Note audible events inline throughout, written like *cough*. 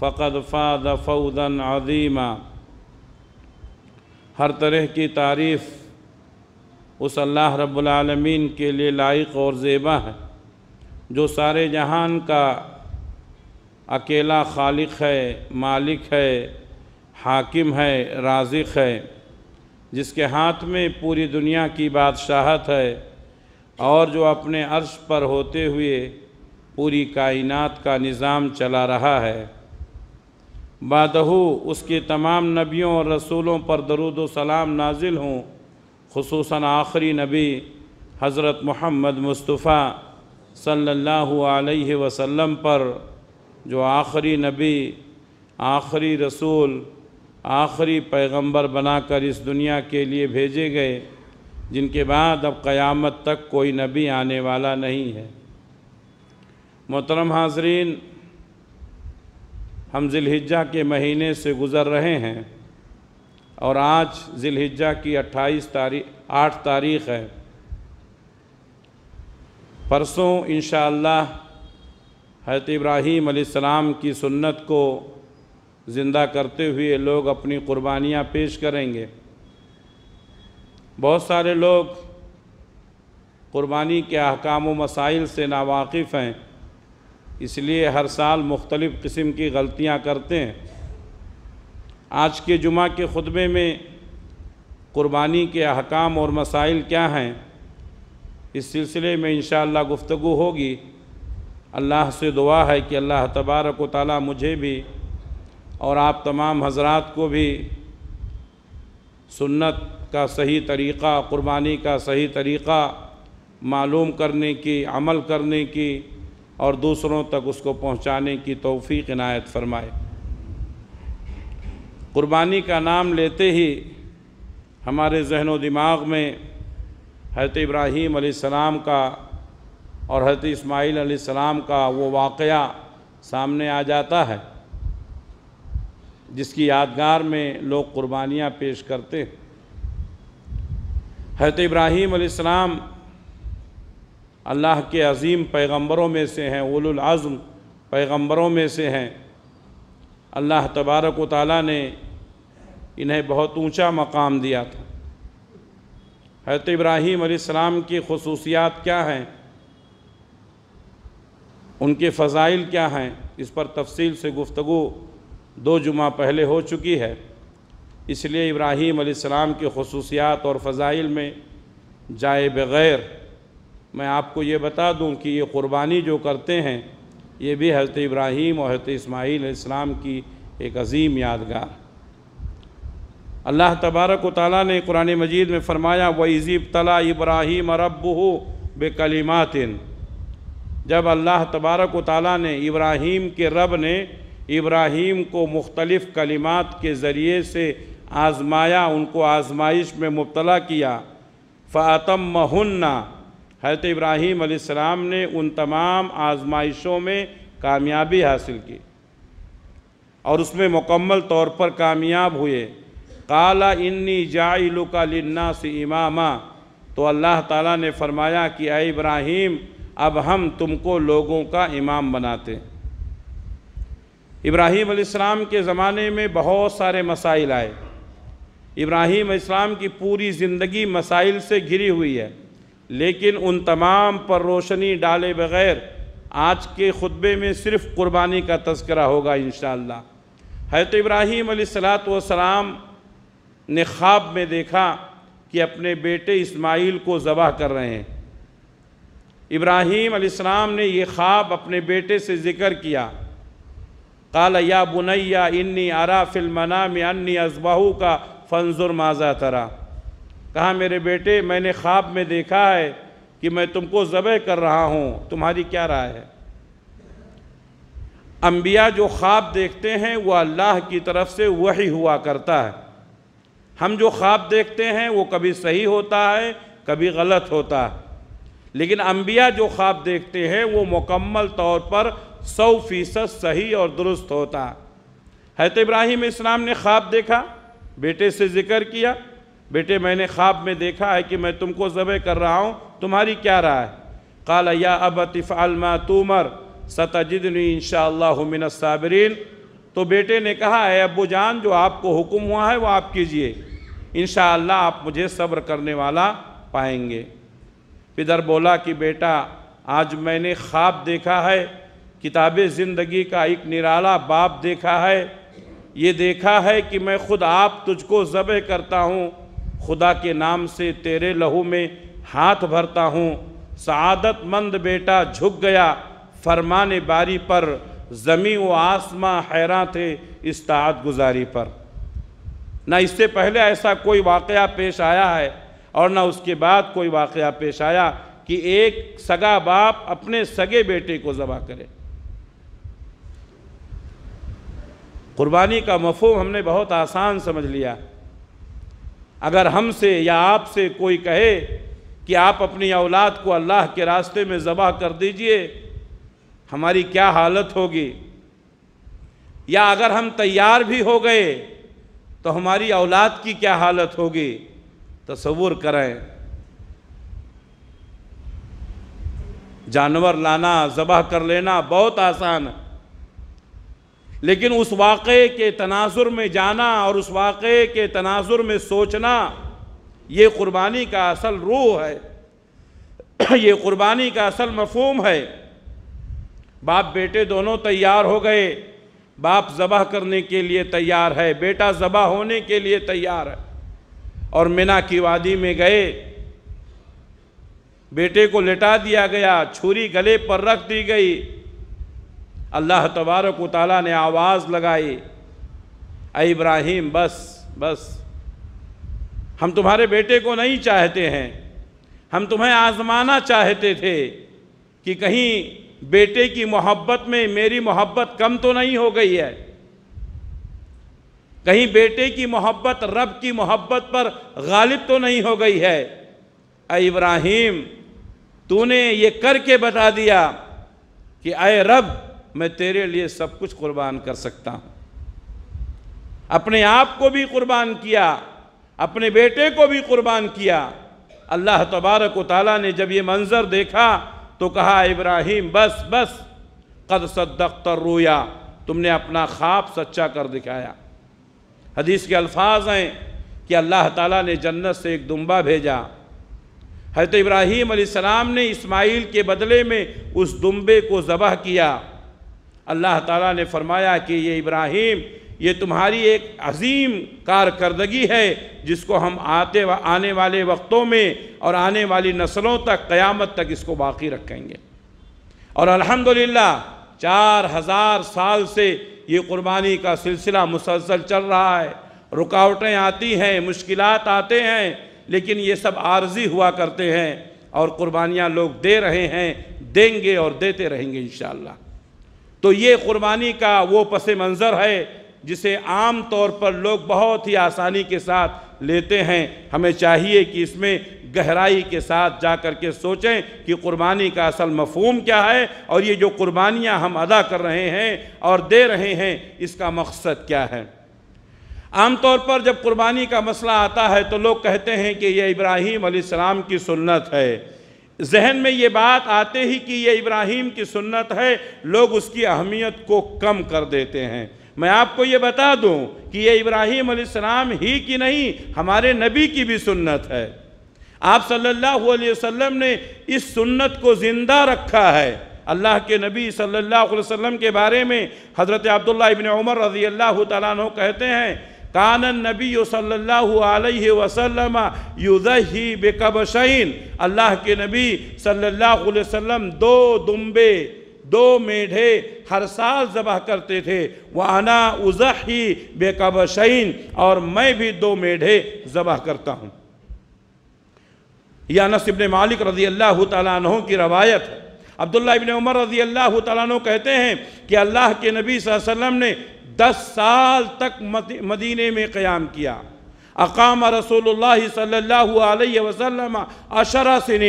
फ़कद फ़ाद फ़ौदन अदीमा हर तरह की तारीफ़ उस अल्लाह रब्लमीन के लिए लायक और ज़ेबा है जो सारे जहान का अकेला खालिक है मालिक है हाकिम है राजिक है जिसके हाथ में पूरी दुनिया की बादशाहत है और जो अपने अर्श पर होते हुए पूरी कायनात का निज़ाम चला रहा है बादहू उसके तमाम नबियों और रसूलों पर दरुदोसलाम सलाम नाजिल हों खूस आखिरी नबी हज़रत मोहम्मद मुस्तफ़ा सल्लल्लाहु अलैहि वसल्लम पर जो आखिरी नबी आखिरी रसूल आखिरी पैगंबर बनाकर इस दुनिया के लिए भेजे गए जिनके बाद अब क़यामत तक कोई नबी आने वाला नहीं है मोहतरम हाजरीन हम ज़िलहिजा के महीने से गुज़र रहे हैं और आज जिलहिजा की 28 तारीख आठ तारीख़ है परसों इन हज़रत इब्राहीम सलाम की सुन्नत को ज़िंदा करते हुए लोग अपनी कुर्बानियाँ पेश करेंगे बहुत सारे लोग कुर्बानी के अहकाम मसाइल से नावाफ़ हैं इसलिए हर साल मुख्तलिफ़ किस्म की गलतियाँ करते हैं आज के जुमा के खुतबे में क़ुरबानी के अहकाम और मसाइल क्या हैं इस सिलसिले में इन गुफ्तु होगी अल्लाह से दुआ है कि अल्लाह तबारक ताली मुझे भी और आप तमाम हजरात को भी सुन्नत का सही तरीक़ा क़ुरबानी का सही तरीक़ा मालूम करने की अमल करने की और दूसरों तक उसको पहुँचाने की तोफ़ी इनायत फरमाए क़ुरबानी का नाम लेते ही हमारे जहन व दिमाग में हरत इब्राहीम सलाम का और हरत इसमाइल सलाम का वो वाक़ सामने आ जाता है जिसकी यादगार में लोग कुर्बानियाँ पेश करते हैं हरत इब्राहीम सलाम अल्लाह के अज़ीम पैगंबरों में से हैं उलज़म पैगंबरों में से हैं अल्लाह तबारक ताली ने इन्हें बहुत ऊंचा मकाम दिया था हज़रत इब्राहीम अलैहिस्सलाम की खसूसियात क्या हैं उनके फ़जाइल क्या हैं इस पर तफसील से गुफ्तु दो जुमा पहले हो चुकी है इसलिए इब्राहीम अलैहिस्सलाम की खसूसियात और फ़जाइल में जाए बग़ैर मैं आपको ये बता दूं कि ये क़ुरबानी जो करते हैं ये भी हज़रत इब्राहीम और हज़रत इस्माईल इस्लाम की एक अजीम यादगार अल्लाह तबारक ताली ने कुरान मजीद में फ़रमाया व इज़ीब तला इब्राहीम रब हो बेकलीमातिन जब अल्लाह तबारक ताली ने इब्राहीम के रब ने इब्राहीम को मुख्तलिफ कलिमात के ज़रिए से आज़माया उनको आज़माइश में मुबला किया फ़ातम महन्ना हज़रत इब्राहीम आसमाम ने उन तमाम आजमाइशों में कामयाबी हासिल की और उसमें मुकम्मल तौर पर कामयाब हुए काला इन्नी जाइलुका लन्ना से इमामा तो अल्लाह ताला ने फरमाया कि ए इब्राहीम अब हम तुमको लोगों का इमाम बनाते इब्राहीम आसमाम के ज़माने में बहुत सारे मसाइल आए इब्राहीम इस्लाम की पूरी ज़िंदगी मसाइल से घिरी हुई है लेकिन उन तमाम पर रोशनी डाले बगैर आज के खुतबे में सिर्फ कुर्बानी का तस्करा होगा इन हज़रत इब्राहीम सलाम ने ख्वाब में देखा कि अपने बेटे इस्माइल को ज़बह कर रहे हैं इब्राहीम सलाम ने यह ख्वाब अपने बेटे से ज़िक्र किया काला या बुनैया इन्नी आरा फिल्मना में अन्नी अजबाहू का फंजुर माजा तरा कहा मेरे बेटे मैंने ख्वाब में देखा है कि मैं तुमको ज़बह कर रहा हूँ तुम्हारी क्या राय है अम्बिया जो ख्वाब देखते हैं वह अल्लाह की तरफ से वही हुआ करता है हम जो ख्वाब देखते हैं वो कभी सही होता है कभी गलत होता है लेकिन अम्बिया जो ख्वाब देखते हैं वो मुकम्मल तौर पर सौ फीसद सही और दुरुस्त होता है हत इब्राहिम इस्लाम ने ख्वाब देखा बेटे से ज़िक्र किया बेटे मैंने ख्वाब में देखा है कि मैं तुमको ज़बे कर रहा हूँ तुम्हारी क्या राय काला या अब तफ़ालमा तूमर सतजदनी इन साबरीन तो बेटे ने कहा है अबू जान जो आपको हुक्म हुआ है वो आप कीजिए इन आप मुझे सब्र करने वाला पाएंगे पिदर बोला कि बेटा आज मैंने ख्वाब देखा है किताब ज़िंदगी का एक निराला बाप देखा है ये देखा है कि मैं खुद आप तुझको ज़बे करता हूँ खुदा के नाम से तेरे लहू में हाथ भरता हूँ सआदत बेटा झुक गया फरमान बारी पर ज़मी व आसमां हैरान थे इस गुजारी पर ना इससे पहले ऐसा कोई वाक़ पेश आया है और ना उसके बाद कोई वाक़ पेश आया कि एक सगा बाप अपने सगे बेटे को ज़बा करे कुर्बानी का मफहम हमने बहुत आसान समझ लिया अगर हमसे या आपसे कोई कहे कि आप अपनी औलाद को अल्लाह के रास्ते में ज़बह कर दीजिए हमारी क्या हालत होगी या अगर हम तैयार भी हो गए तो हमारी औलाद की क्या हालत होगी तस्वुर करें जानवर लाना ज़बह कर लेना बहुत आसान है लेकिन उस वाक़े के तनाजुर में जाना और उस वाक़े के तनाजुर में सोचना ये क़ुरबानी का असल रूह है *clears throat* ये क़ुरबानी का असल मफहम है बाप बेटे दोनों तैयार हो गए बाप ज़बह करने के लिए तैयार है बेटा ज़बह होने के लिए तैयार है और मीना की वादी में गए बेटे को लेटा दिया गया छुरी गले पर रख दी गई अल्लाह तबारक ताली ने आवाज़ लगाई अ इब्राहिम बस बस हम तुम्हारे बेटे को नहीं चाहते हैं हम तुम्हें आजमाना चाहते थे कि कहीं बेटे की मोहब्बत में मेरी मोहब्बत कम तो नहीं हो गई है कहीं बेटे की मोहब्बत रब की मोहब्बत पर गालिब तो नहीं हो गई है अ इब्राहिम तूने ये करके बता दिया कि अय रब मैं तेरे लिए सब कुछ कुर्बान कर सकता हूँ अपने आप को भी कुर्बान किया अपने बेटे को भी कुर्बान किया अल्लाह तबारक ताली ने जब ये मंज़र देखा तो कहा इब्राहिम बस बस कद सदक रोया तुमने अपना ख्वाब सच्चा कर दिखाया हदीस के अल्फाज हैं कि अल्लाह ताला ने जन्नत से एक दुम्बा भेजा हजरत इब्राहीम सलाम ने इस्माइल के बदले में उस दुम्बे को ज़बह किया अल्लाह ताला ने फरमाया कि ये इब्राहिम ये तुम्हारी एक अजीम कारकर्दगी है जिसको हम आते व आने वाले वक्तों में और आने वाली नस्लों तक क़यामत तक इसको बाकी रखेंगे और अल्हम्दुलिल्लाह चार हज़ार साल से ये कुर्बानी का सिलसिला मुसलसल चल रहा है रुकावटें आती हैं मुश्किल आते हैं लेकिन ये सब आर्जी हुआ करते हैं और कुर्बानियाँ लोग दे रहे हैं देंगे और देते रहेंगे इन तो ये क़ुरबानी का वो पस मंज़र है जिसे आम तौर पर लोग बहुत ही आसानी के साथ लेते हैं हमें चाहिए कि इसमें गहराई के साथ जा कर के सोचें कि कुर्बानी का असल मफहम क्या है और ये जो क़ुरबानियाँ हम अदा कर रहे हैं और दे रहे हैं इसका मकसद क्या है आमतौर पर जब कुर्बानी का मसला आता है तो लोग कहते हैं कि यह इब्राहीम की सुन्नत है जहन में ये बात आते ही कि ये इब्राहिम की सुन्नत है लोग उसकी अहमियत को कम कर देते हैं मैं आपको ये बता दूं कि ये इब्राहिम अलैहिस्सलाम ही की नहीं हमारे नबी की भी सुन्नत है आप सल्लल्लाहु अलैहि वसल्लम ने इस सुन्नत को ज़िंदा रखा है अल्लाह के नबी सल्लल्लाहु अलैहि वसल्लम के बारे में हज़रत अब्दुल्ला इबन उमर रज़ी अल्लाह तह कहते हैं कान नबी सल्ला युदही बेकबशैन अल्लाह के नबी सल्लल्लाहु अलैहि वसल्लम दो दुम्बे दो मेढे हर साल जबह करते थे वाना उजही बेकबशैन और मैं भी दो मेढे जबह करता हूँ यानस इबन मालिक रजी अल्लाह तहों की रवायत है अब्दुल्ला इबन उमर रजी अल्लाह तहों कहते हैं कि अल्लाह के नबी वसल्लम ने दस साल तक मदीने में क़्याम किया अकाम रसूल सल्ला वसलम अशरा सिन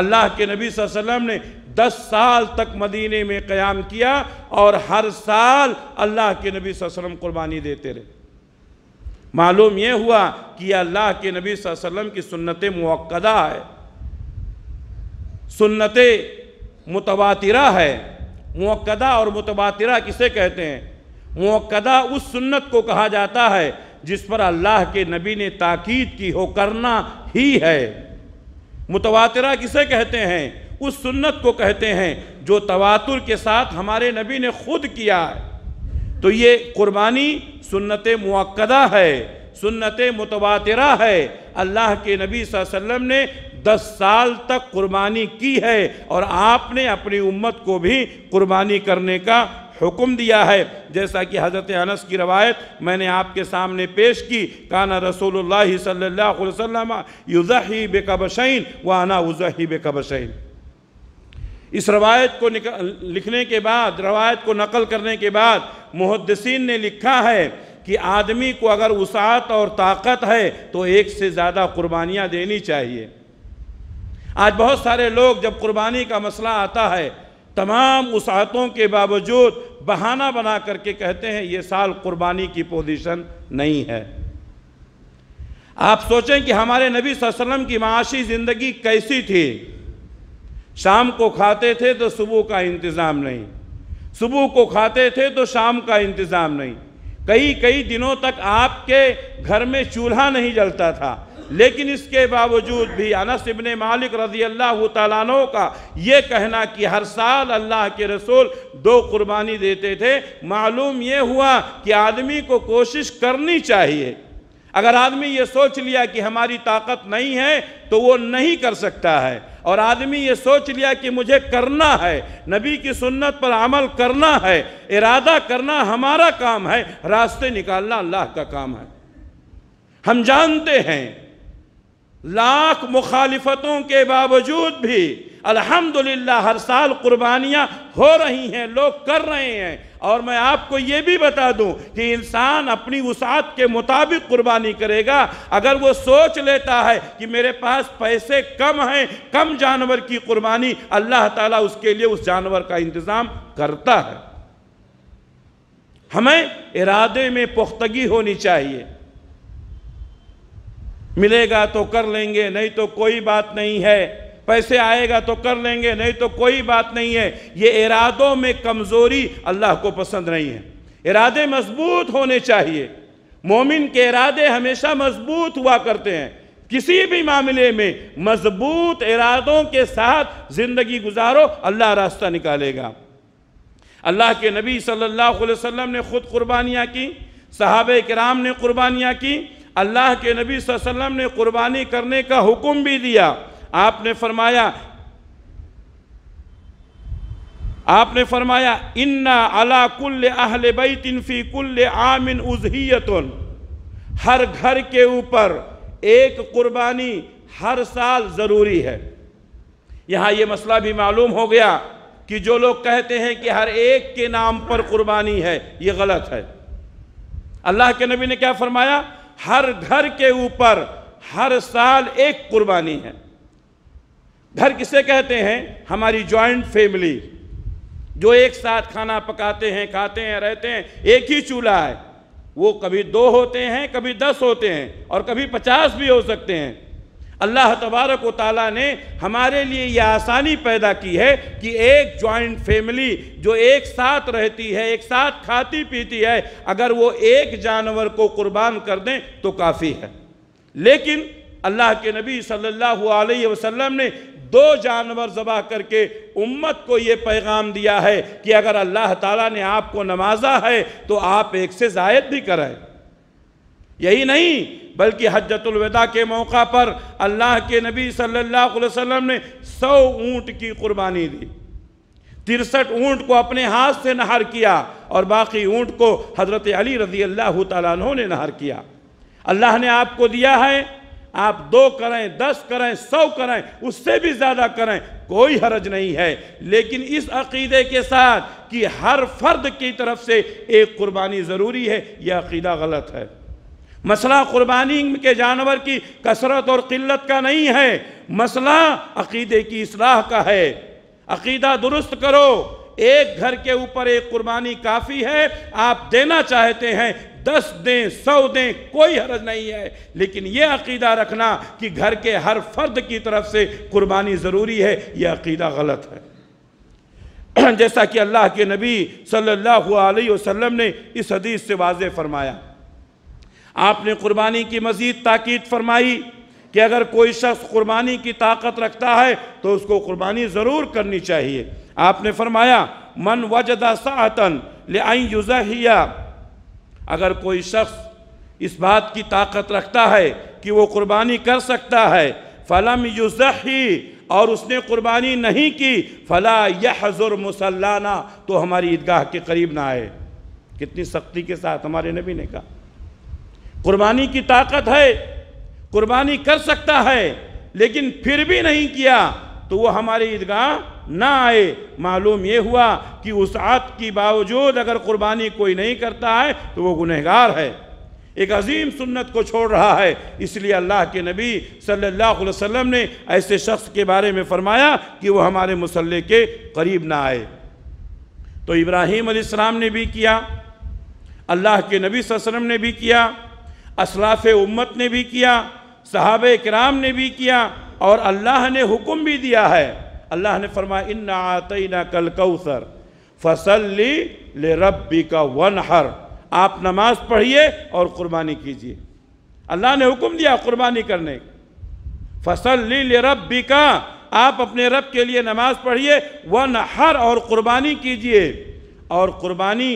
अल्लाह के नबी वसल्लम ने दस साल तक मदीने में क़्याम किया और हर साल अल्लाह के नबी वसल्लम कुर्बानी देते रहे मालूम यह हुआ कि अल्लाह के नबी वसल्लम की सुन्नत मक्दा है सुन्नत मुतवातिरा है मक्दा और मुतवातिरा किसे कहते हैं मोकदा उस सुन्नत को कहा जाता है जिस पर अल्लाह के नबी ने ताकीद की हो करना ही है मुतवातरा किसे कहते हैं उस सुन्नत को कहते हैं जो तवातुर के साथ हमारे नबी ने खुद किया है तो ये कुर्बानी सुन्नत मुक्दा है सुन्नत मुतवातरा है अल्लाह के नबी वसल्लम ने दस साल तक कुर्बानी की है और आपने अपनी उम्मत को भी कुर्बानी करने का हुक्म दिया है जैसा कि हज़रत अनस की रवायत मैंने आपके सामने पेश की काना रसोल्ला सल्ला वसलम युज़ही बेकबशैन व आना उज़ही बेकबशैन इस रवायत को लिखने के बाद रवायत को नकल करने के बाद मुहदसिन ने लिखा है कि आदमी को अगर वसात और ताकत है तो एक से ज़्यादा कुर्बानियाँ देनी चाहिए आज बहुत सारे लोग जब कुर्बानी का मसला आता है तमाम वसाहतों के बावजूद बहाना बना करके कहते हैं ये साल कुर्बानी की पोजीशन नहीं है आप सोचें कि हमारे नबी वसल्लम की माशी ज़िंदगी कैसी थी शाम को खाते थे तो सुबह का इंतज़ाम नहीं सुबह को खाते थे तो शाम का इंतज़ाम नहीं कई कई दिनों तक आपके घर में चूल्हा नहीं जलता था लेकिन इसके बावजूद भी अनस इबन मालिक रजी अल्लाह तु का ये कहना कि हर साल अल्लाह के रसूल दो कुर्बानी देते थे मालूम ये हुआ कि आदमी को कोशिश करनी चाहिए अगर आदमी ये सोच लिया कि हमारी ताकत नहीं है तो वो नहीं कर सकता है और आदमी ये सोच लिया कि मुझे करना है नबी की सुन्नत पर अमल करना है इरादा करना हमारा काम है रास्ते निकालना अल्लाह का काम है हम जानते हैं लाख मुखालिफतों के बावजूद भी अल्हम्दुलिल्लाह हर साल कुर्बानियाँ हो रही हैं लोग कर रहे हैं और मैं आपको ये भी बता दूं कि इंसान अपनी वसात के मुताबिक कुर्बानी करेगा अगर वो सोच लेता है कि मेरे पास पैसे कम हैं कम जानवर की कुर्बानी अल्लाह ताला उसके लिए उस जानवर का इंतज़ाम करता है हमें इरादे में पुख्तगी होनी चाहिए मिलेगा तो कर लेंगे नहीं तो कोई बात नहीं है पैसे आएगा तो कर लेंगे नहीं तो कोई बात नहीं है ये इरादों में कमज़ोरी अल्लाह को पसंद नहीं है इरादे मजबूत होने चाहिए मोमिन के इरादे हमेशा मजबूत हुआ करते हैं किसी भी मामले में मजबूत इरादों के साथ ज़िंदगी गुजारो अल्लाह रास्ता निकालेगा अल्लाह के नबी सल्लल्लाहु अलैहि वसल्लम ने ख़ुद कुर्बानियाँ की सहाबे कराम ने कुर्बानियाँ की अल्लाह के नबी वसल्लम ने कुर्बानी करने का हुक्म भी दिया आपने फरमाया आपने फरमाया इन्ना अला कुल अहल बैतिन फी कुल आमिन उजहियत हर घर के ऊपर एक कुर्बानी हर साल ज़रूरी है यहाँ ये मसला भी मालूम हो गया कि जो लोग कहते हैं कि हर एक के नाम पर कुर्बानी है ये गलत है अल्लाह के नबी ने क्या फरमाया हर घर के ऊपर हर साल एक कुर्बानी है घर किसे कहते हैं हमारी जॉइंट फैमिली जो एक साथ खाना पकाते हैं खाते हैं रहते हैं एक ही चूल्हा है वो कभी दो होते हैं कभी दस होते हैं और कभी पचास भी हो सकते हैं अल्लाह तबारक वाली ने हमारे लिए यह आसानी पैदा की है कि एक जॉइंट फैमिली जो एक साथ रहती है एक साथ खाती पीती है अगर वो एक जानवर को कुर्बान कर दें तो काफ़ी है लेकिन अल्लाह के नबी सल्लल्लाहु अलैहि वसल्लम ने दो जानवर ज़बा करके उम्मत को ये पैगाम दिया है कि अगर अल्लाह ताला ने आपको नवाजा है तो आप एक से जायद भी कराए यही नहीं बल्कि हजतुलविदा के मौका पर अल्लाह के नबी सल्लल्लाहु अलैहि वसल्लम ने सौ ऊँट की कुर्बानी दी तिरसठ ऊँट को अपने हाथ से नहर किया और बाकी ऊँट को हज़रत अली रजी अल्लाह तु ने नहर किया अल्लाह ने आपको दिया है आप दो करें दस करें सौ करें उससे भी ज़्यादा करें कोई हरज नहीं है लेकिन इस अकीदे के साथ कि हर फर्द की तरफ से एक कुर्बानी ज़रूरी है यह अकीदा गलत है मसला कुर्बानी के जानवर की कसरत और किल्लत का नहीं है मसला अकीदे की असलाह का है अकीदा दुरुस्त करो एक घर के ऊपर एक कुर्बानी काफ़ी है आप देना चाहते हैं दस दें सौ दें कोई हरज नहीं है लेकिन यह अकीदा रखना कि घर के हर फर्द की तरफ से कुर्बानी ज़रूरी है यह अकीदा गलत है *clears throat* जैसा कि अल्लाह के नबी सल्लल्लाहु अलैहि वसल्लम ने इस हदीस से वाज फरमाया आपने कुर्बानी की मजीद ताकीद फरमाई कि अगर कोई शख्स कुर्बानी की ताकत रखता है तो उसको कुर्बानी ज़रूर करनी चाहिए आपने फरमाया मन वजदा सातन ले आई युजहिया अगर कोई शख्स इस बात की ताकत रखता है कि वो कुर्बानी कर सकता है फ़लम ही और उसने कुर्बानी नहीं की फ़ला यह हज़ुर मुसलाना तो हमारी ईदगाह के करीब ना आए कितनी सख्ती के साथ हमारे नबी ने कहा कुर्बानी की ताकत है कुर्बानी कर सकता है लेकिन फिर भी नहीं किया तो वो हमारी ईदगाह ना आए मालूम ये हुआ कि उस आत के बावजूद अगर कुर्बानी कोई नहीं करता है तो वो गुनहगार है एक अजीम सुन्नत को छोड़ रहा है इसलिए अल्लाह के नबी सल्लल्लाहु अलैहि वसल्लम ने ऐसे शख्स के बारे में फरमाया कि वो हमारे मुसल्ले के करीब ना आए तो इब्राहीम ने भी किया अल्लाह के नबी वसल्लम ने भी किया असलाफ उम्मत ने भी किया साहब कराम ने भी किया और अल्लाह ने हुक्म भी दिया है अल्लाह ने फरमाया इन आतई ना कल कौसर फसली ले रबी का वन हर आप नमाज पढ़िए और कुर्बानी कीजिए अल्लाह ने हुक्म दिया कुर्बानी करने ली ले रबी का आप अपने रब के लिए नमाज पढ़िए वन हर और कुर्बानी कीजिए और कुर्बानी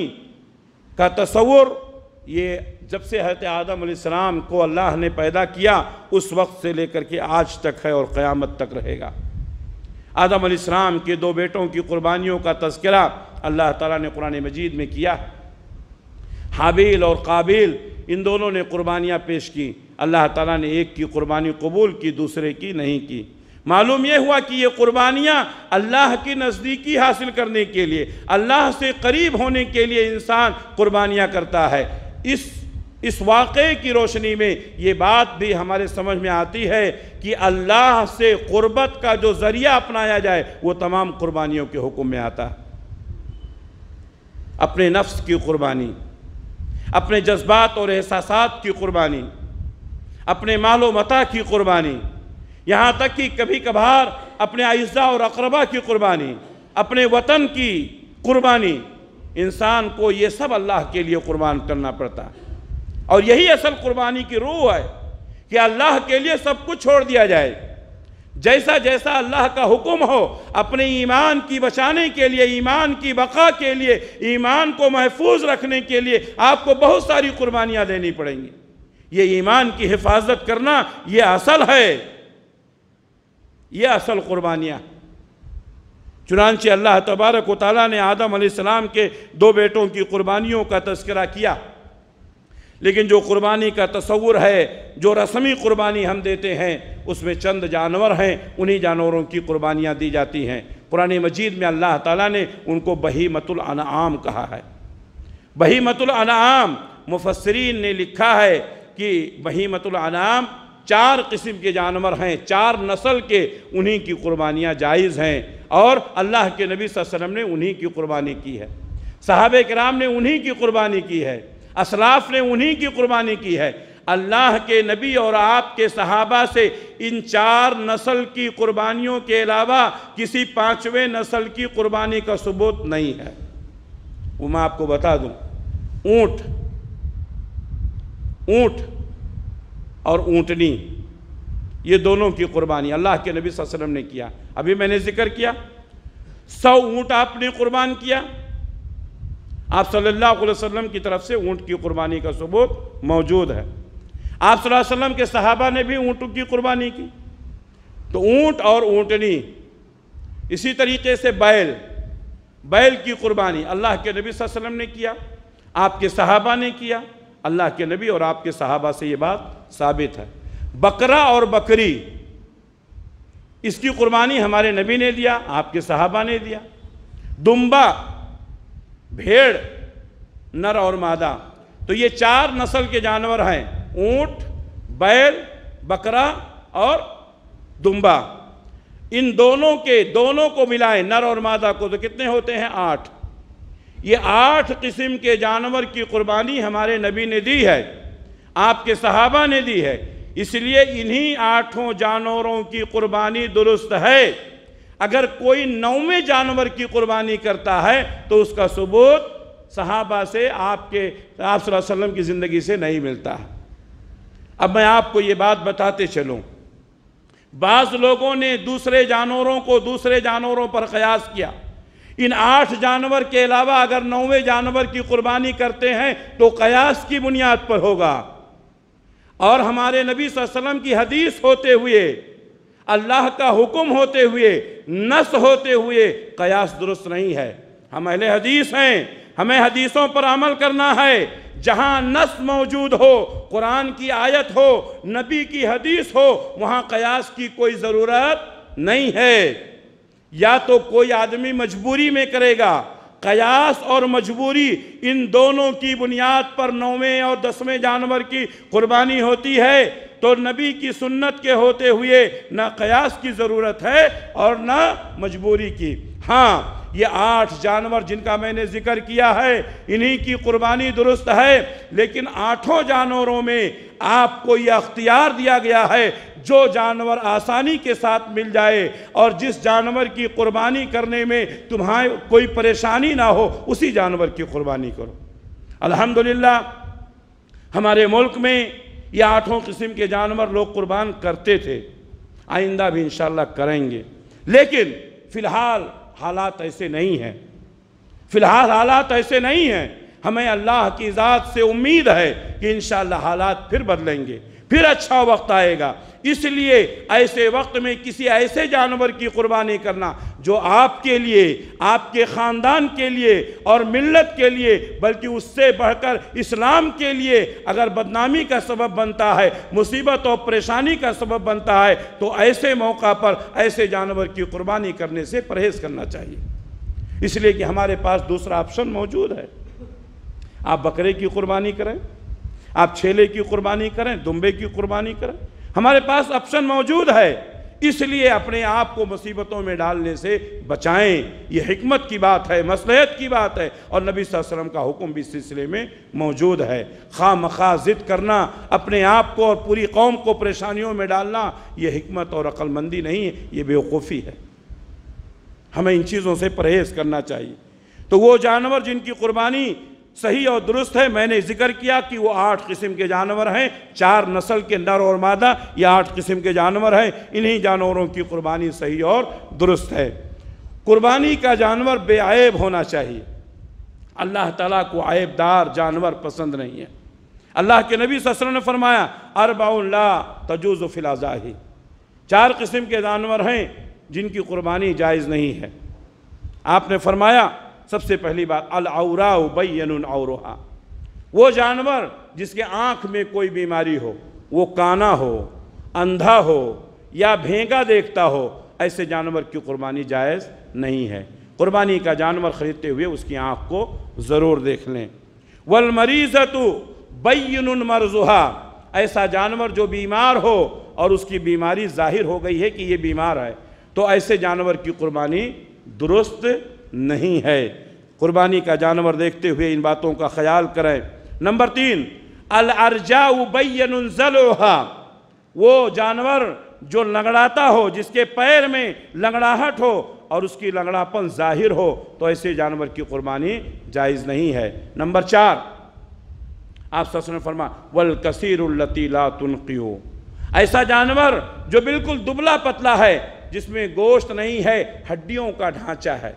का तस्वुर ये जब से हजरत आदम को अल्लाह ने पैदा किया उस वक्त से लेकर के आज तक है और क्यामत तक रहेगा आदम सलाम के दो बेटों की कुर्बानियों का तस्करा अल्लाह ताला ने कुरान मजीद में किया हाबिल और काबिल इन दोनों ने कुर्बानियाँ पेश की अल्लाह ताला ने एक की कुर्बानी कबूल की दूसरे की नहीं की मालूम यह हुआ कि ये कुर्बानियाँ अल्लाह की नज़दीकी हासिल करने के लिए अल्लाह से करीब होने के लिए इंसान कुर्बानियाँ करता है इस इस वाक़े की रोशनी में ये बात भी हमारे समझ में आती है कि अल्लाह से क़ुरबत का जो ज़रिया अपनाया जाए वो तमाम कुर्बानियों के हुक्म में आता अपने नफ्स की क़ुरबानी अपने जज्बात और एहसास की क़ुरबानी अपने मालो मता की क़ुरबानी यहाँ तक कि कभी कभार अपने अज्जा और अकरबा की क़ुरबानी अपने वतन की क़ुरबानी इंसान को ये सब अल्लाह के लिए क़ुरबान करना पड़ता है और यही असल कुर्बानी की रूह है कि अल्लाह के लिए सब कुछ छोड़ दिया जाए जैसा जैसा अल्लाह का हुक्म हो अपने ईमान की बचाने के लिए ईमान की बका के लिए ईमान को महफूज रखने के लिए आपको बहुत सारी कुर्बानियाँ देनी पड़ेंगी ये ईमान की हिफाजत करना ये असल है ये असल कुर्बानियाँ चुनानची अल्लाह तबारक वाली ने आदम आसमाम के दो बेटों की कुर्बानियों का तस्करा किया लेकिन जो कुर्बानी का तस्वुर है जो रस्मी कुर्बानी हम देते हैं उसमें चंद जानवर हैं उन्हीं जानवरों की कुर्बानियाँ दी जाती हैं पुरानी मजीद में अल्लाह ताला ने उनको बहीमतुल अनाम कहा है बही अनाम मुफसरीन ने लिखा है कि बही अनाम चार किस्म के जानवर हैं चार नस्ल के उन्हीं की कुर्बानियाँ जायज़ हैं और अल्लाह के नबी वसलम ने उन्हीं की कुर्बानी की है साहब कराम ने उन्हीं की कुर्बानी की है असलाफ ने उन्हीं की कुर्बानी की है अल्लाह के नबी और आपके सहाबा से इन चार नस्ल की कुर्बानियों के अलावा किसी पांचवें नस्ल की कुर्बानी का सबूत नहीं है वो मैं आपको बता दूं ऊँट ऊंट और ऊंटनी ये दोनों की कुर्बानी अल्लाह के नबी वसल्लम ने किया अभी मैंने जिक्र किया सौ ऊंट आपने कुर्बान किया आप सल्लल्लाहु अलैहि वसल्लम की तरफ से ऊँट की कुर्बानी का सबूत मौजूद है आप सल्लल्लाहु अलैहि वसल्लम के सहाबा ने भी ऊंट की कुर्बानी की तो ऊँट और ऊँटनी इसी तरीके से बैल बैल की कुर्बानी अल्लाह के नबी वसल्लम ने किया आपके सहाबा ने किया अल्लाह के नबी और आपके सहाबा से ये बात साबित है बकरा और बकरी इसकी कुर्बानी हमारे नबी ने दिया आपके सहाबा ने दिया दुम्बा भेड़ नर और मादा तो ये चार नस्ल के जानवर हैं ऊंट बैल बकरा और दुम्बा इन दोनों के दोनों को मिलाएं नर और मादा को तो कितने होते हैं आठ ये आठ किस्म के जानवर की कुर्बानी हमारे नबी ने दी है आपके सहाबा ने दी है इसलिए इन्हीं आठों जानवरों की कुर्बानी दुरुस्त है अगर कोई नौवें जानवर की कुर्बानी करता है तो उसका सबूत सहाबा से आपके आप वसल्लम की ज़िंदगी से नहीं मिलता अब मैं आपको ये बात बताते चलूँ बाज़ लोगों ने दूसरे जानवरों को दूसरे जानवरों पर क़यास किया इन आठ जानवर के अलावा अगर नौवें जानवर की कुर्बानी करते हैं तो कयास की बुनियाद पर होगा और हमारे नबी वसल्लम की हदीस होते हुए अल्लाह का हुक्म होते हुए नस होते हुए कयास दुरुस्त नहीं है हम अहले हदीस हैं हमें हदीसों पर अमल करना है जहाँ नस मौजूद हो कुरान की आयत हो नबी की हदीस हो वहाँ कयास की कोई ज़रूरत नहीं है या तो कोई आदमी मजबूरी में करेगा कयास और मजबूरी इन दोनों की बुनियाद पर नौवें और दसवें जानवर की कुर्बानी होती है तो नबी की सुन्नत के होते हुए ना कयास की ज़रूरत है और ना मजबूरी की हाँ ये आठ जानवर जिनका मैंने जिक्र किया है इन्हीं की कुर्बानी दुरुस्त है लेकिन आठों जानवरों में आपको यह अख्तियार दिया गया है जो जानवर आसानी के साथ मिल जाए और जिस जानवर की कुर्बानी करने में तुम्हारे कोई परेशानी ना हो उसी जानवर की कुर्बानी करो अल्हम्दुलिल्लाह हमारे मुल्क में ये आठों किस्म के जानवर लोग कुर्बान करते थे आइंदा भी इन करेंगे लेकिन फ़िलहाल हालात ऐसे नहीं हैं फ़िलहाल हालात ऐसे नहीं हैं हमें अल्लाह की ज़ात से उम्मीद है कि इन हालात फिर बदलेंगे फिर अच्छा वक्त आएगा इसलिए ऐसे वक्त में किसी ऐसे जानवर की कुर्बानी करना जो आपके लिए आपके ख़ानदान के लिए और मिल्लत के लिए बल्कि उससे बढ़कर इस्लाम के लिए अगर बदनामी का सबब बनता है मुसीबत और परेशानी का सबब बनता है तो ऐसे मौका पर ऐसे जानवर की कुर्बानी करने से परहेज़ करना चाहिए इसलिए कि हमारे पास दूसरा ऑप्शन मौजूद है आप बकरे की कुर्बानी करें आप छेले की कुर्बानी करें दुम्बे की कुर्बानी करें हमारे पास ऑप्शन मौजूद है इसलिए अपने आप को मुसीबतों में डालने से बचाएं ये हमत की बात है मसलहत की बात है और नबी वसम का हुक्म भी इस सिलसिले में मौजूद है खा मखा ज़िद करना अपने आप को और पूरी कौम को परेशानियों में डालना यह हमत और अक्लमंदी नहीं है ये बेवकूफ़ी है हमें इन चीज़ों से परहेज़ करना चाहिए तो वो जानवर जिनकी कुर्बानी सही और दुरुस्त है मैंने जिक्र किया कि वो आठ किस्म के जानवर हैं चार नस्ल के नर और मादा ये आठ किस्म के जानवर हैं इन्हीं जानवरों की कुर्बानी सही और दुरुस्त है कुर्बानी का जानवर बेआब होना चाहिए अल्लाह ताला को आयबदार जानवर पसंद नहीं है अल्लाह के नबी ससर ने फरमाया अरबाउल्ला तजुज़ फिलाजाही चार किस्म के जानवर हैं जिनकी कुर्बानी जायज़ नहीं है आपने फरमाया सबसे पहली बात अलऔरा बैन औरहा वो जानवर जिसके आँख में कोई बीमारी हो वो काना हो अंधा हो या भेंगा देखता हो ऐसे जानवर की कुर्बानी जायज़ नहीं है कुर्बानी का जानवर ख़रीदते हुए उसकी आँख को ज़रूर देख लें वल मरीज़तु बैन मरजुहा ऐसा जानवर जो बीमार हो और उसकी बीमारी जाहिर हो गई है कि ये बीमार है तो ऐसे जानवर की कुर्बानी दुरुस्त नहीं है कुर्बानी का जानवर देखते हुए इन बातों का ख्याल करें नंबर तीन अलअर्जा उबैनजलोहा वो जानवर जो लंगड़ाता हो जिसके पैर में लंगड़ाहट हो और उसकी लंगड़ापन जाहिर हो तो ऐसे जानवर की कुर्बानी जायज़ नहीं है नंबर चार आप सस फरमा वल कसीरती ला तुनकी ऐसा जानवर जो बिल्कुल दुबला पतला है जिसमें गोश्त नहीं है हड्डियों का ढांचा है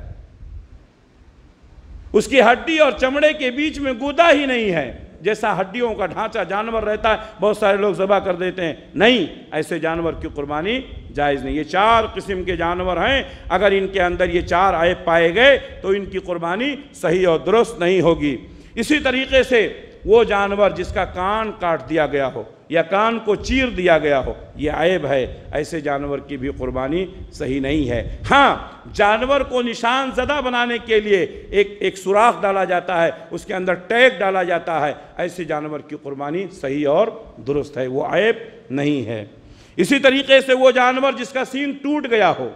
उसकी हड्डी और चमड़े के बीच में गुदा ही नहीं है जैसा हड्डियों का ढांचा जानवर रहता है बहुत सारे लोग जबा कर देते हैं नहीं ऐसे जानवर की कुर्बानी जायज़ नहीं ये चार किस्म के जानवर हैं अगर इनके अंदर ये चार आए पाए गए तो इनकी कुर्बानी सही और दुरुस्त नहीं होगी इसी तरीके से वो जानवर जिसका कान काट दिया गया हो या कान को चीर दिया गया हो ये आयब है ऐसे जानवर की भी कुर्बानी सही नहीं है हाँ जानवर को निशान ज़दा बनाने के लिए एक एक सुराख डाला जाता है उसके अंदर टैग डाला जाता है ऐसे जानवर की कुर्बानी सही और दुरुस्त है वो आयब नहीं है इसी तरीके से वो जानवर जिसका सीन टूट गया हो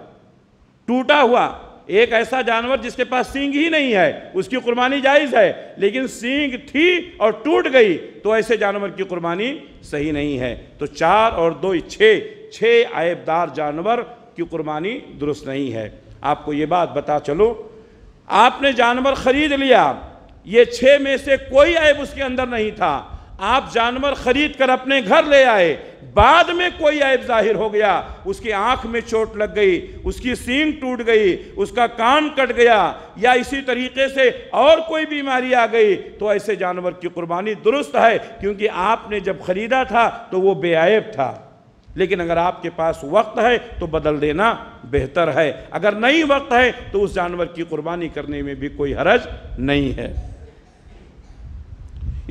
टूटा हुआ एक ऐसा जानवर जिसके पास सींग ही नहीं है उसकी कुर्बानी जायज़ है लेकिन सींग थी और टूट गई तो ऐसे जानवर की कुर्बानी सही नहीं है तो चार और दो छः छः आयबदार जानवर की कुर्बानी दुरुस्त नहीं है आपको ये बात बता चलो आपने जानवर ख़रीद लिया ये छः में से कोई ऐब उसके अंदर नहीं था आप जानवर ख़रीद कर अपने घर ले आए बाद में कोई ऐब जाहिर हो गया उसकी आंख में चोट लग गई उसकी सींग टूट गई उसका कान कट गया या इसी तरीके से और कोई बीमारी आ गई तो ऐसे जानवर की कुर्बानी दुरुस्त है क्योंकि आपने जब ख़रीदा था तो वो बेऐब था लेकिन अगर आपके पास वक्त है तो बदल देना बेहतर है अगर नहीं वक्त है तो उस जानवर की कुर्बानी करने में भी कोई हरज नहीं है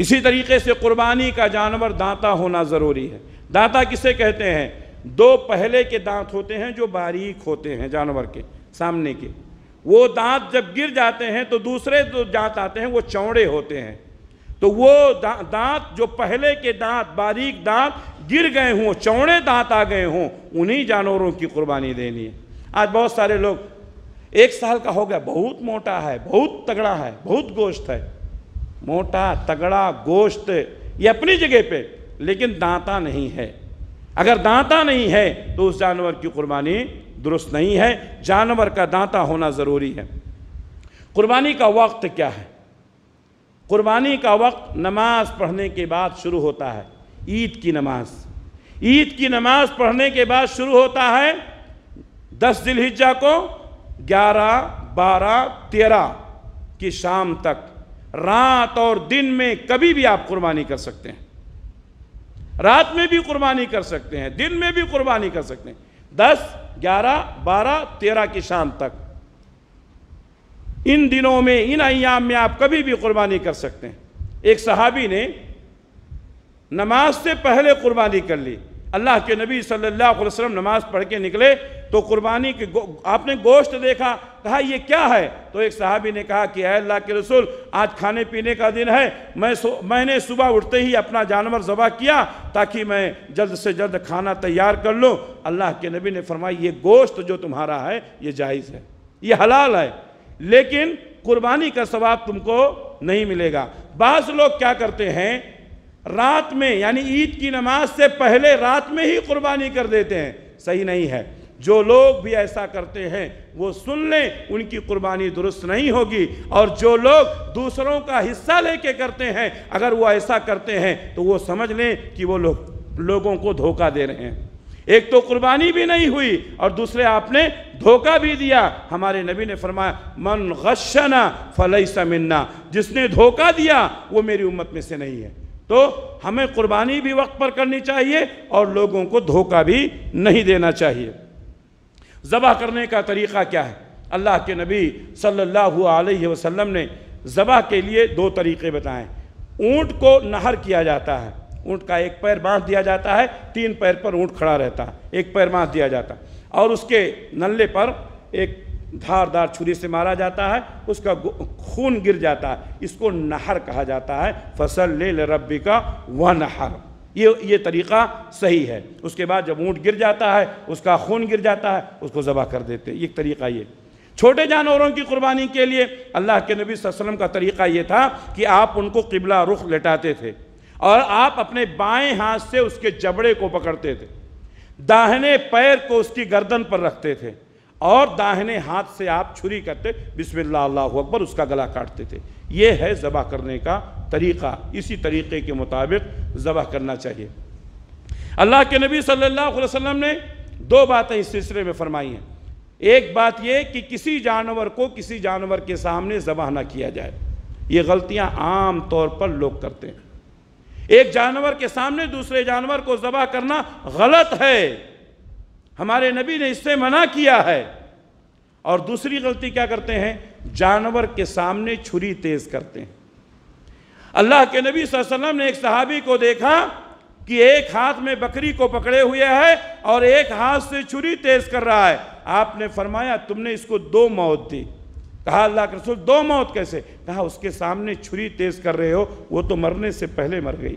इसी तरीके से कुर्बानी का जानवर दांता होना ज़रूरी है दाता किसे कहते हैं दो पहले के दांत होते हैं जो बारीक होते हैं जानवर के सामने के वो दांत जब गिर जाते हैं तो दूसरे जो दांत आते हैं वो चौड़े होते हैं तो वो दा, दांत जो पहले के दांत बारीक दांत गिर गए हों चौड़े दांत आ गए हों उन्हीं जानवरों की कुर्बानी देनी है आज बहुत सारे लोग एक साल का हो गया बहुत मोटा है बहुत तगड़ा है बहुत गोश्त है मोटा तगड़ा गोश्त ये अपनी जगह पे लेकिन दांता नहीं है अगर दांता नहीं है तो उस जानवर की कुर्बानी दुरुस्त नहीं है जानवर का दांता होना ज़रूरी है कुर्बानी का वक्त क्या है कुर्बानी का वक्त नमाज पढ़ने के बाद शुरू होता है ईद की नमाज ईद की नमाज पढ़ने के बाद शुरू होता है दस दिलहिजा को ग्यारह बारह तेरह की शाम तक रात और दिन में कभी भी आप कुर्बानी कर सकते हैं रात में भी कुर्बानी कर सकते हैं दिन में भी कुर्बानी कर सकते हैं दस ग्यारह बारह तेरह की शाम तक इन दिनों में इन अयाम में आप कभी भी कुर्बानी कर सकते हैं एक सहाबी ने नमाज से पहले कुर्बानी कर ली अल्लाह के नबी सल्लल्लाहु अलैहि वसल्लम नमाज पढ़ के निकले तो कुर्बानी के गो, आपने गोश्त देखा कहा ये क्या है तो एक साहबी ने कहा कि अल्लाह के रसूल आज खाने पीने का दिन है मैं मैंने सुबह उठते ही अपना जानवर जबा किया ताकि मैं जल्द से जल्द खाना तैयार कर लूँ अल्लाह के नबी ने फरमाया ये गोश्त जो तुम्हारा है ये जायज़ है ये हलाल है लेकिन कुर्बानी का स्वाब तुमको नहीं मिलेगा बास लोग क्या करते हैं रात में यानी ईद की नमाज से पहले रात में ही कुर्बानी कर देते हैं सही नहीं है जो लोग भी ऐसा करते हैं वो सुन लें उनकी कुर्बानी दुरुस्त नहीं होगी और जो लोग दूसरों का हिस्सा लेके करते हैं अगर वो ऐसा करते हैं तो वो समझ लें कि वो लोग लोगों को धोखा दे रहे हैं एक तो कुर्बानी भी नहीं हुई और दूसरे आपने धोखा भी दिया हमारे नबी ने फरमाया मन गशना फलई समन्ना जिसने धोखा दिया वो मेरी उम्मत में से नहीं है तो हमें कुर्बानी भी वक्त पर करनी चाहिए और लोगों को धोखा भी नहीं देना चाहिए ज़बह करने का तरीक़ा क्या है अल्लाह के नबी सल्लल्लाहु अलैहि वसल्लम ने ज़बह के लिए दो तरीक़े बताए ऊँट को नहर किया जाता है ऊँट का एक पैर बांध दिया जाता है तीन पैर पर ऊँट खड़ा रहता है एक पैर बांध दिया जाता है और उसके नल्ले पर एक धारदार छुरी से मारा जाता है उसका खून गिर जाता है इसको नहर कहा जाता है फसल ले रब्बी का वह नहर ये ये तरीक़ा सही है उसके बाद जब ऊँट गिर जाता है उसका खून गिर जाता है उसको ज़बह कर देते एक तरीक़ा ये छोटे जानवरों की कुर्बानी के लिए अल्लाह के नबी वसल्लम का तरीक़ा ये था कि आप उनको किबला रुख लेटाते थे और आप अपने बाएं हाथ से उसके जबड़े को पकड़ते थे दाहिने पैर को उसकी गर्दन पर रखते थे और दाहिने हाथ से आप छुरी करते बिस्मिल्लाह अल्लाह अकबर उसका गला काटते थे ये है ज़बह करने का तरीक़ा इसी तरीक़े के मुताबिक ज़बह करना चाहिए अल्लाह के नबी सल्लल्लाहु अलैहि वसल्लम ने दो बातें इस सिलसिले में फरमाई हैं एक बात यह कि किसी जानवर को किसी जानवर के सामने ज़बह ना किया जाए ये गलतियां आम तौर पर लोग करते हैं एक जानवर के सामने दूसरे जानवर को ज़बह करना गलत है हमारे नबी ने इससे मना किया है और दूसरी गलती क्या करते हैं जानवर के सामने छुरी तेज़ करते हैं अल्लाह के नबी वसल्लम ने एक सहाबी को देखा कि एक हाथ में बकरी को पकड़े हुए है और एक हाथ से छुरी तेज कर रहा है आपने फरमाया तुमने इसको दो मौत दी कहा अल्लाह के रसूल दो मौत कैसे कहा उसके सामने छुरी तेज कर रहे हो वो तो मरने से पहले मर गई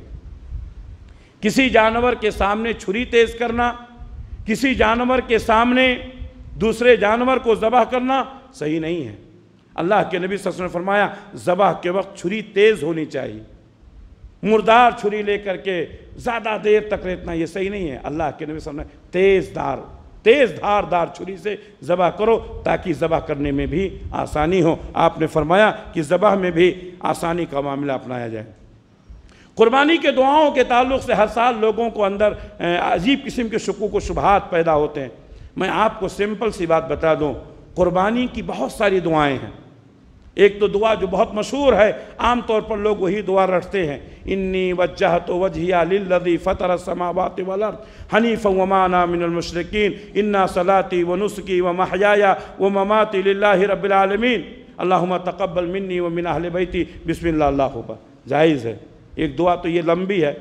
किसी जानवर के सामने छुरी तेज करना किसी जानवर के सामने दूसरे जानवर को जबह करना सही नहीं है अल्लाह के नबी सस ने फरमाया ज़बह के वक्त छुरी तेज़ होनी चाहिए मुर्दार छुरी लेकर के ज़्यादा देर तक रेतना ये सही नहीं है अल्लाह के नबी ने तेज़ धार तेज़ धारदार छुरी से ज़बह करो ताकि ज़बह करने में भी आसानी हो आपने फरमाया कि ज़बह में भी आसानी का मामला अपनाया जाए कुर्बानी के दुआओं के ताल्लुक से हर साल लोगों को अंदर अजीब किस्म के शकूक व शुबहत पैदा होते हैं मैं आपको सिंपल सी बात बता दूँ कुर्बानी की बहुत सारी दुआएं हैं एक तो दुआ जो बहुत मशहूर है आम तौर पर लोग वही दुआ रटते हैं इन्नी वजह तो वजहिया लदी फ़तर समावत वल हनीफ़ वमाना मिनमशरकिन इन्ना सलाती व नुस्की व महयाया व ममाती रबालमीन अल्लाह तकबल मिन्नी व मिन अहल बैती बिसमिल्ला जायज़ है एक दुआ तो ये लंबी है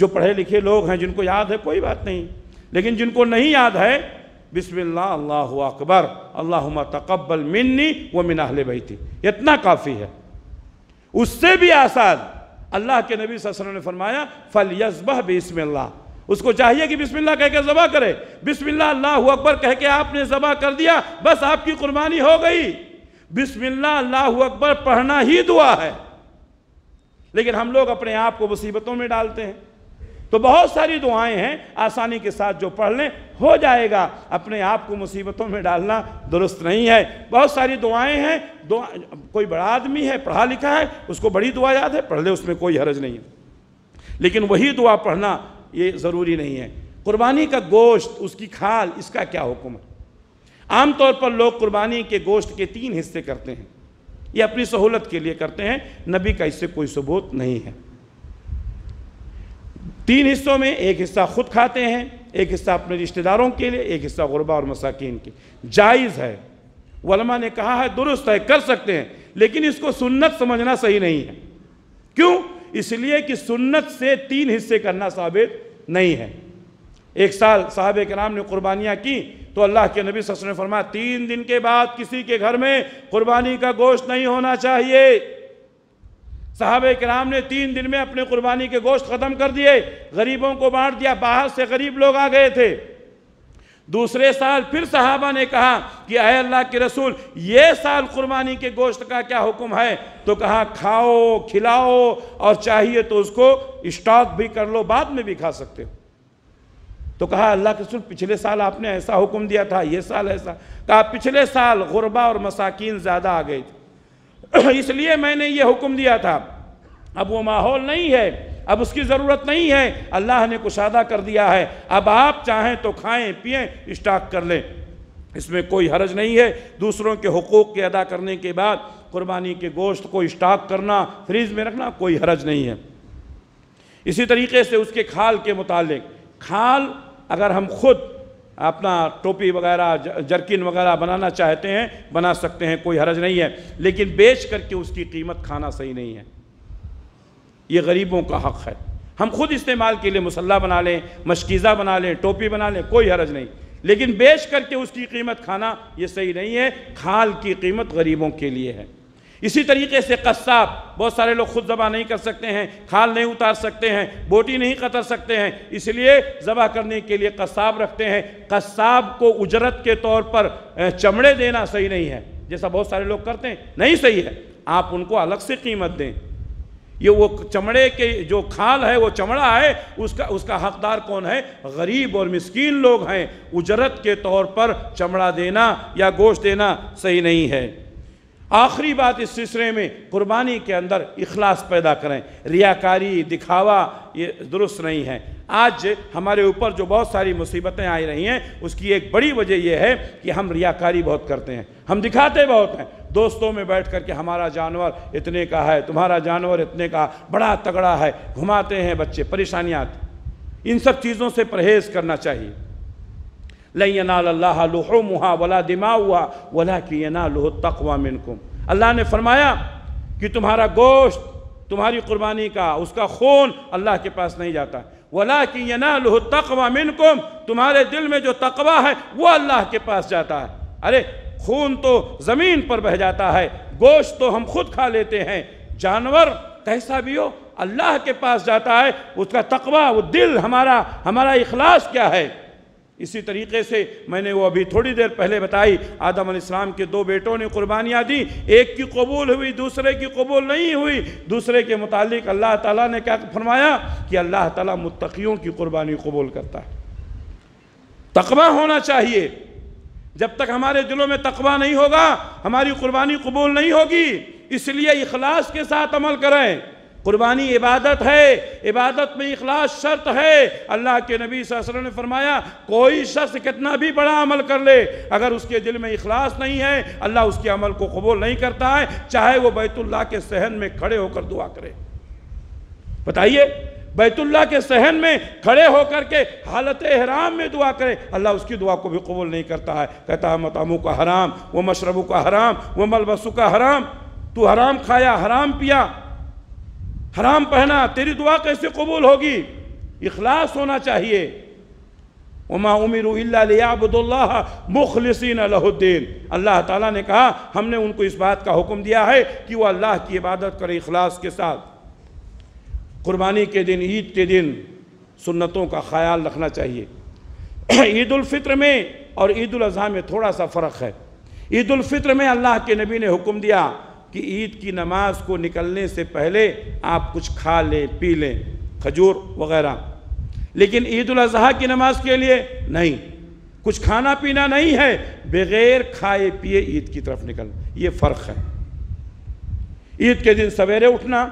जो पढ़े लिखे लोग हैं जिनको याद है कोई बात नहीं लेकिन जिनको नहीं याद है बिस्मिल्लाह अल्लाहु अकबर अल्लाह तकबल मिन्नी व मिन अहले बैती इतना काफ़ी है उससे भी आसान अल्लाह के नबी वसल्लम ने फरमाया फल यजबह बिस्मिल्लाह उसको चाहिए कि बिस्मिल्लाह कह के ज़बा करे बिस्मिल्लाह अल्लाहु अकबर कह के आपने ज़बा कर दिया बस आपकी कुर्बानी हो गई बिस्मिल्लाह अल्लाहु अकबर पढ़ना ही दुआ है लेकिन हम लोग अपने आप को मुसीबतों में डालते हैं तो बहुत सारी दुआएं हैं आसानी के साथ जो पढ़ लें हो जाएगा अपने आप को मुसीबतों में डालना दुरुस्त नहीं है बहुत सारी दुआएं हैं दुआ कोई बड़ा आदमी है पढ़ा लिखा है उसको बड़ी दुआ याद है पढ़ ले उसमें कोई हरज नहीं है लेकिन वही दुआ पढ़ना ये ज़रूरी नहीं है कुर्बानी का गोश्त उसकी खाल इसका क्या हुक्म है आमतौर पर लोग कुर्बानी के गोश्त के तीन हिस्से करते हैं ये अपनी सहूलत के लिए करते हैं नबी का इससे कोई सबूत नहीं है तीन हिस्सों में एक हिस्सा खुद खाते हैं एक हिस्सा अपने रिश्तेदारों के लिए एक हिस्सा गुरबा और मसाकिन के जायज़ है वलमा ने कहा है दुरुस्त है कर सकते हैं लेकिन इसको सुन्नत समझना सही नहीं है क्यों इसलिए कि सुन्नत से तीन हिस्से करना साबित नहीं है एक साल साहब के नाम ने कुर्बानियाँ की तो अल्लाह के नबी सस ने फरमाया तीन दिन के बाद किसी के घर में कुर्बानी का गोश्त नहीं होना चाहिए साहब कराम ने तीन दिन में अपने कुर्बानी के गोश्त ख़त्म कर दिए गरीबों को बांट दिया बाहर से गरीब लोग आ गए थे दूसरे साल फिर साहबा ने कहा कि अय अल्लाह के रसूल ये साल कुर्बानी के गोश्त का क्या हुक्म है तो कहा खाओ खिलाओ और चाहिए तो उसको स्टॉक भी कर लो बाद में भी खा सकते हो तो कहा अल्लाह के रसूल पिछले साल आपने ऐसा हुक्म दिया था ये साल ऐसा कहा पिछले साल गुरबा और मसाकिन ज़्यादा आ गए थे *clears throat* इसलिए मैंने ये हुक्म दिया था अब वो माहौल नहीं है अब उसकी ज़रूरत नहीं है अल्लाह ने कुशादा कर दिया है अब आप चाहें तो खाएं पिएं स्टॉक कर लें इसमें कोई हर्ज नहीं है दूसरों के हकूक़ के अदा करने के बाद कुर्बानी के गोश्त को स्टॉक करना फ्रिज में रखना कोई हर्ज नहीं है इसी तरीके से उसके खाल के मुतालिक खाल अगर हम खुद अपना टोपी वगैरह जर्किन वगैरह बनाना चाहते हैं बना सकते हैं कोई हरज नहीं है लेकिन बेच करके उसकी कीमत खाना सही नहीं है ये गरीबों का हक है हम खुद इस्तेमाल के लिए मुसल्ला बना लें मशकीज़ा बना लें टोपी बना लें कोई हरज नहीं लेकिन बेच करके उसकी कीमत खाना ये सही नहीं है खाल की कीमत गरीबों के लिए है इसी तरीके से कस्साब बहुत सारे लोग खुद ज़बा नहीं कर सकते हैं खाल नहीं उतार सकते हैं बोटी नहीं कतर सकते हैं इसलिए ज़बा करने के लिए कस्साब रखते हैं कस्साब को उजरत के तौर पर चमड़े देना सही नहीं है जैसा बहुत सारे लोग करते हैं नहीं सही है आप उनको अलग से कीमत दें ये वो चमड़े के जो खाल है वो चमड़ा है उसका उसका हकदार कौन है गरीब और मिस्किन लोग हैं उजरत के तौर पर चमड़ा देना या गोश्त देना सही नहीं है आखिरी बात इस सिलसिले में कुर्बानी के अंदर इखलास पैदा करें रियाकारी दिखावा ये दुरुस्त नहीं है आज हमारे ऊपर जो बहुत सारी मुसीबतें आई रही हैं उसकी एक बड़ी वजह यह है कि हम रियाकारी बहुत करते हैं हम दिखाते बहुत हैं दोस्तों में बैठ कर के हमारा जानवर इतने का है तुम्हारा जानवर इतने का बड़ा तगड़ा है घुमाते हैं बच्चे परेशानियाँ इन सब चीज़ों से परहेज़ करना चाहिए लनाल्लाहा वला दिमा हुआ वला कि यनालह तकवा मिनकुम अल्लाह ने फरमाया कि तुम्हारा गोश्त तुम्हारी कुर्बानी का उसका खून अल्लाह के पास नहीं जाता वला कि लोहो तकवा मिनकुम तुम्हारे दिल में जो तकवा है वो अल्लाह के पास जाता है अरे खून तो ज़मीन पर बह जाता है गोश्त तो हम खुद खा लेते हैं जानवर कैसा भी हो अल्लाह के पास जाता है उसका तकवा वो दिल हमारा हमारा इखलास क्या है इसी तरीके से मैंने वो अभी थोड़ी देर पहले बताई आदम इस्लाम के दो बेटों ने कुर्बानियाँ दी एक की कबूल हुई दूसरे की कबूल नहीं हुई दूसरे के मुतालिक अल्लाह ताला ने क्या फरमाया कि अल्लाह ताला मुत्तकियों की कुर्बानी कबूल करता है तकबा होना चाहिए जब तक हमारे दिलों में तकबा नहीं होगा हमारी कुर्बानी कबूल नहीं होगी इसलिए इखलास के साथ अमल करें कुर्बानी इबादत है इबादत में इखलास शर्त है अल्लाह के नबी वसल्लम ने फरमाया कोई शख्स कितना भी बड़ा अमल कर ले अगर उसके दिल में अखलास नहीं है अल्लाह उसके अमल को कबूल नहीं करता है चाहे वो बैतुल्ला के सहन में खड़े होकर दुआ करे बताइए बैतुल्ला के सहन में खड़े होकर के हालत हराम में दुआ करे अल्लाह उसकी दुआ को भी कबूल नहीं करता है कहता है मतामू का हराम वो मशरबू का हराम वो मलबसू का हराम तू हराम खाया हराम पिया हराम पहना तेरी दुआ कैसे कबूल होगी इखलास होना चाहिए उमा उमिर लियाबुल्ला मुखलसिन अलहुद्दीन अल्लाह ताला ने कहा हमने उनको इस बात का हुक्म दिया है कि वो अल्लाह की इबादत करे इखलास के साथ कुर्बानी के दिन ईद के दिन सुन्नतों का ख्याल रखना चाहिए *clears throat* ईदालफ़ित्र में और ईद में थोड़ा सा फ़र्क है ईदालफ़ित्र में अल्लाह के नबी ने हुक्म दिया कि ईद की नमाज को निकलने से पहले आप कुछ खा लें पी लें खजूर वगैरह लेकिन ईद अजहा की नमाज के लिए नहीं कुछ खाना पीना नहीं है बगैर खाए पिए ईद की तरफ निकलना ये फ़र्क है ईद के दिन सवेरे उठना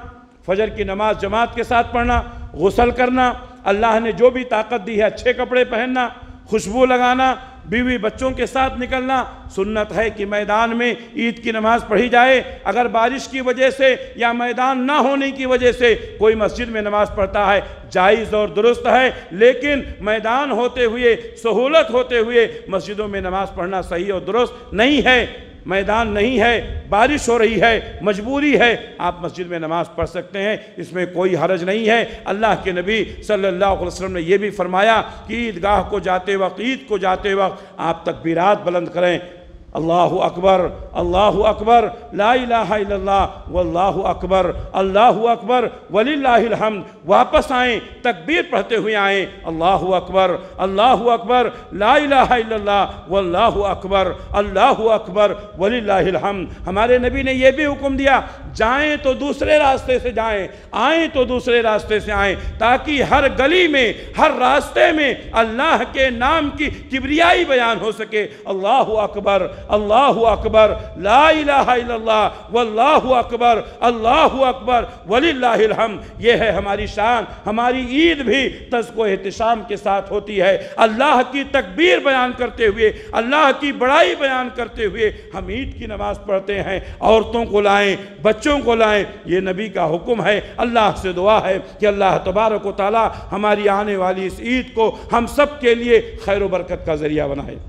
फजर की नमाज जमात के साथ पढ़ना गसल करना अल्लाह ने जो भी ताकत दी है अच्छे कपड़े पहनना खुशबू लगाना बीवी बच्चों के साथ निकलना सुन्नत है कि मैदान में ईद की नमाज़ पढ़ी जाए अगर बारिश की वजह से या मैदान ना होने की वजह से कोई मस्जिद में नमाज़ पढ़ता है जायज़ और दुरुस्त है लेकिन मैदान होते हुए सहूलत होते हुए मस्जिदों में नमाज़ पढ़ना सही और दुरुस्त नहीं है मैदान नहीं है बारिश हो रही है मजबूरी है आप मस्जिद में नमाज पढ़ सकते हैं इसमें कोई हरज नहीं है अल्लाह के नबी सल्लल्लाहु अलैहि वसल्लम ने यह भी फरमाया कि ईदगाह को जाते वक्त ईद को जाते वक्त आप तकबीरात बुलंद करें अल्लाह अकबर अल्लाह अकबर ला वल्लाह अकबर अल्लाह अकबर वलीहमद वापस आए तकबीर पढ़ते हुए आएँ अल्लाह अकबर अल्लाह अकबर ला वल्लाह अकबर अल्लाह अकबर वलीहमद हमारे नबी ने यह भी हुक्म दिया जाएँ तो दूसरे रास्ते से जाएँ आएँ तो दूसरे रास्ते से आएँ ताकि हर गली में हर रास्ते में अल्लाह के नाम की किबरियाई बयान हो सके अल्लाह अकबर अल्लाह अकबर ला वल्लाह अकबर अल्लाह अकबर वलीम ये है हमारी शान हमारी ईद भी तस्को एहतशाम के साथ होती है अल्लाह की तकबीर बयान करते हुए अल्लाह की बड़ाई बयान करते हुए हम ईद की नमाज़ पढ़ते हैं औरतों को लाएं बच्चों को लाएं ये नबी का हुक्म है अल्लाह से दुआ है कि अल्लाह तबारक ताली हमारी आने वाली इस ईद को हम सब के लिए खैर बरकत का ज़रिया बनाए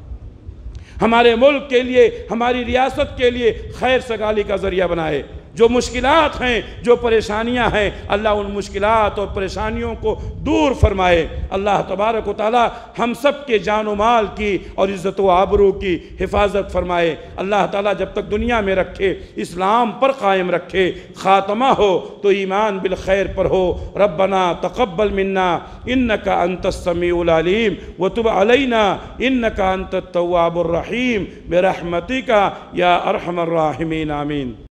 हमारे मुल्क के लिए हमारी रियासत के लिए खैर सगाली का ज़रिया बनाए जो मुश्किल हैं जो परेशानियाँ हैं अल्लाह उन मुश्किल और परेशानियों को दूर फरमाए अल्लाह तबारक ताली हम सब के जान माल की और इज़्ज़त आबरू की हिफाजत फरमाए अल्लाह ताली जब तक दुनिया में रखे इस्लाम पर कायम रखे ख़ात्मा हो तो ईमान बिलखैर पर हो रबना तकबल मन्ना इन का अंतसमीम व तुब अलना इन का अंत रहीम बेरहमती का या अरहमर अरहमर्राहमीन आमीन